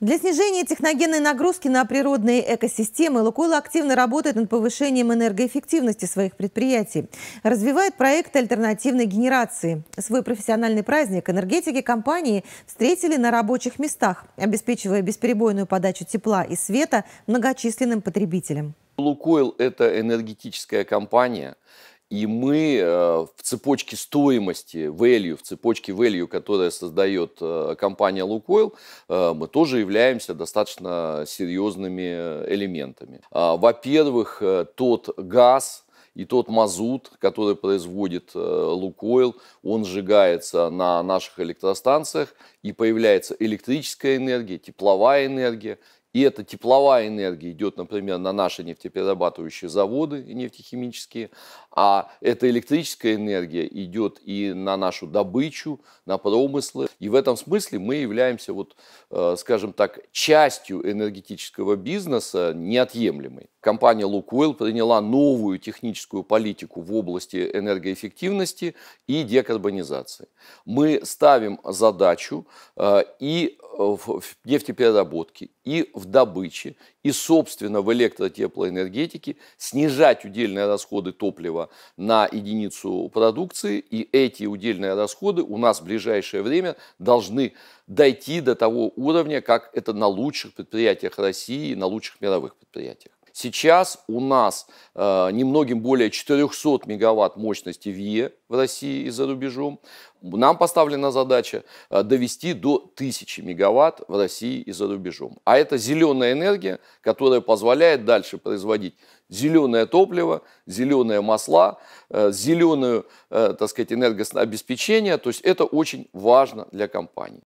Для снижения техногенной нагрузки на природные экосистемы «Лукойл» активно работает над повышением энергоэффективности своих предприятий. Развивает проекты альтернативной генерации. Свой профессиональный праздник энергетики компании встретили на рабочих местах, обеспечивая бесперебойную подачу тепла и света многочисленным потребителям. «Лукойл» – это энергетическая компания – и мы э, в цепочке стоимости, value, в цепочке value, которая создает э, компания Лукойл, э, мы тоже являемся достаточно серьезными элементами. А, во-первых, тот газ, и тот мазут, который производит Лукойл, он сжигается на наших электростанциях и появляется электрическая энергия, тепловая энергия и эта тепловая энергия идет, например, на наши нефтеперерабатывающие заводы нефтехимические, а эта электрическая энергия идет и на нашу добычу, на промыслы. И в этом смысле мы являемся, вот, э, скажем так, частью энергетического бизнеса неотъемлемой. Компания «Лукойл» приняла новую техническую политику в области энергоэффективности и декарбонизации. Мы ставим задачу э, и в нефтепереработке, и в добыче, и, собственно, в электротеплоэнергетике снижать удельные расходы топлива на единицу продукции, и эти удельные расходы у нас в ближайшее время должны дойти до того уровня, как это на лучших предприятиях России, на лучших мировых предприятиях. Сейчас у нас э, немногим более 400 мегаватт мощности в Е в России и за рубежом. Нам поставлена задача э, довести до 1000 мегаватт в России и за рубежом. А это зеленая энергия, которая позволяет дальше производить зеленое топливо, зеленые масла, э, зеленую, э, так сказать, энергообеспечение. То есть это очень важно для компании.